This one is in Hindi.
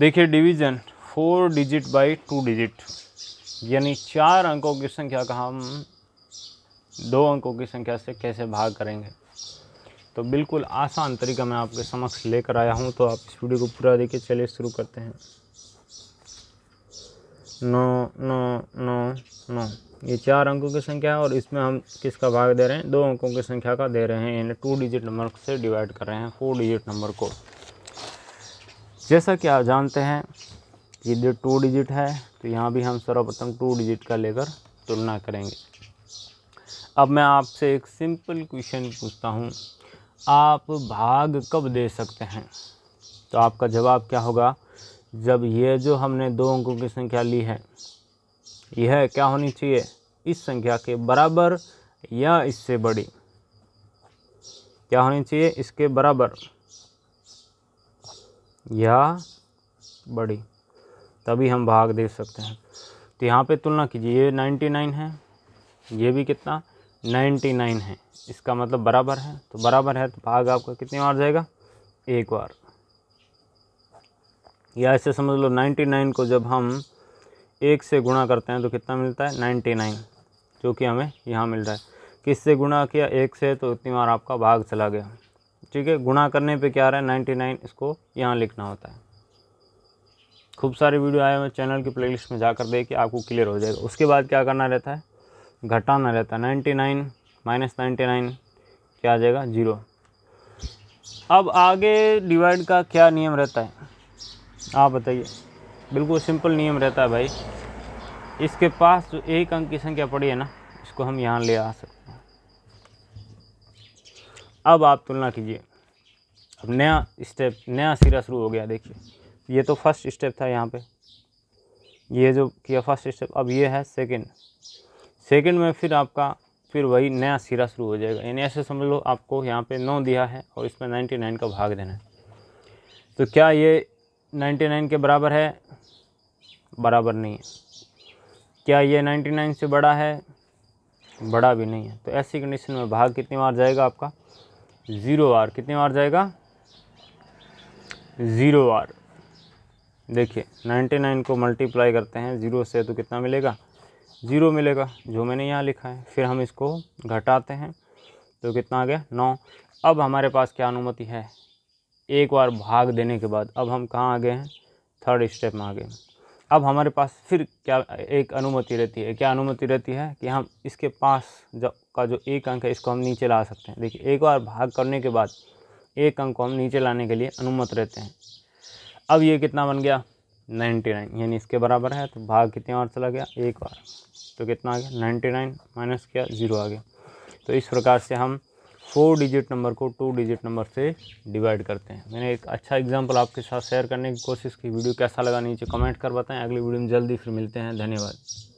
देखिए division four digit by two digit यानी चार अंकों की संख्या का हम दो अंकों की संख्या से कैसे भाग करेंगे तो बिल्कुल आसान तरीका मैं आपके समक्ष लेकर आया हूँ तो आप इस वीडियो को पूरा देखिए चलिए शुरू करते हैं नौ नौ नौ नौ ये चार अंकों की संख्या है और इसमें हम किसका भाग दे रहे हैं दो अंकों की संख्या का दे रहे हैं यानी टू डिजिट नंबर से डिवाइड कर रहे हैं फोर डिजिट नंबर को जैसा कि आप जानते हैं ये जो टू डिजिट है तो यहाँ भी हम सर्वप्रथम टू डिजिट का लेकर तुलना करेंगे अब मैं आपसे एक सिंपल क्वेश्चन पूछता हूँ आप भाग कब दे सकते हैं तो आपका जवाब क्या होगा जब ये जो हमने दो अंकों की संख्या ली है यह क्या होनी चाहिए इस संख्या के बराबर या इससे बड़ी क्या होनी चाहिए इसके बराबर या बड़ी तभी हम भाग दे सकते हैं तो यहाँ पे तुलना कीजिए ये 99 है ये भी कितना 99 है इसका मतलब बराबर है तो बराबर है तो भाग आपका कितनी बार जाएगा एक बार या ऐसे समझ लो 99 को जब हम एक से गुणा करते हैं तो कितना मिलता है 99 जो कि हमें यहाँ मिल रहा है किससे गुणा किया एक से तो इतनी बार आपका भाग चला गया ठीक है गुणा करने पे क्या आ रहा है नाइन्टी नाइन इसको यहाँ लिखना होता है खूब सारे वीडियो आए हुए चैनल की प्लेलिस्ट में जाकर देखिए आपको क्लियर हो जाएगा उसके बाद क्या करना रहता है घटाना रहता है ninety nine minus ninety nine क्या आ जाएगा जीरो अब आगे डिवाइड का क्या नियम रहता है आप बताइए बिल्कुल सिंपल नियम रहता है भाई इसके पास जो एक अंक की संख्या पड़ी है ना इसको हम यहाँ ले आ सकते अब आप तुलना कीजिए अब नया स्टेप नया सिरा शुरू हो गया देखिए ये तो फर्स्ट स्टेप था यहाँ पे ये जो किया फर्स्ट स्टेप अब ये है सेकंड सेकंड में फिर आपका फिर वही नया सिरा शुरू हो जाएगा यानी ऐसे समझ लो आपको यहाँ पे नौ दिया है और इसमें नाइन्टी नाइन का भाग देना है तो क्या ये नाइन्टी नाइन के बराबर है बराबर नहीं है क्या ये नाइन्टी नाइन से बड़ा है बड़ा भी नहीं है तो ऐसी कंडीशन में भाग कितनी बार जाएगा आपका ज़ीरो आर कितने बार जाएगा ज़ीरो आर देखिए नाइन्टी नाइन को मल्टीप्लाई करते हैं ज़ीरो से तो कितना मिलेगा ज़ीरो मिलेगा जो मैंने यहाँ लिखा है फिर हम इसको घटाते हैं तो कितना आ गया नौ अब हमारे पास क्या अनुमति है एक बार भाग देने के बाद अब हम कहाँ आ गए हैं थर्ड स्टेप में आ गए अब हमारे पास फिर क्या एक अनुमति रहती है क्या अनुमति रहती है कि हम इसके पास जो का जो एक अंक है इसको हम नीचे ला सकते हैं देखिए एक बार भाग करने के बाद एक अंक को हम नीचे लाने के लिए अनुमत रहते हैं अब ये कितना बन गया नाइन्टी नाइन यानी इसके बराबर है तो भाग कितने बार चला गया एक बार तो कितना आ गया नाइन्टी नाइन माइनस किया ज़ीरो आ गया तो इस प्रकार से हम फोर डिजिट नंबर को टू डिजिट नंबर से डिवाइड करते हैं मैंने एक अच्छा एग्जाम्पल आपके साथ शेयर करने की कोशिश की वीडियो कैसा लगा नीचे कमेंट कर बताएं अगली वीडियो में जल्दी फिर मिलते हैं धन्यवाद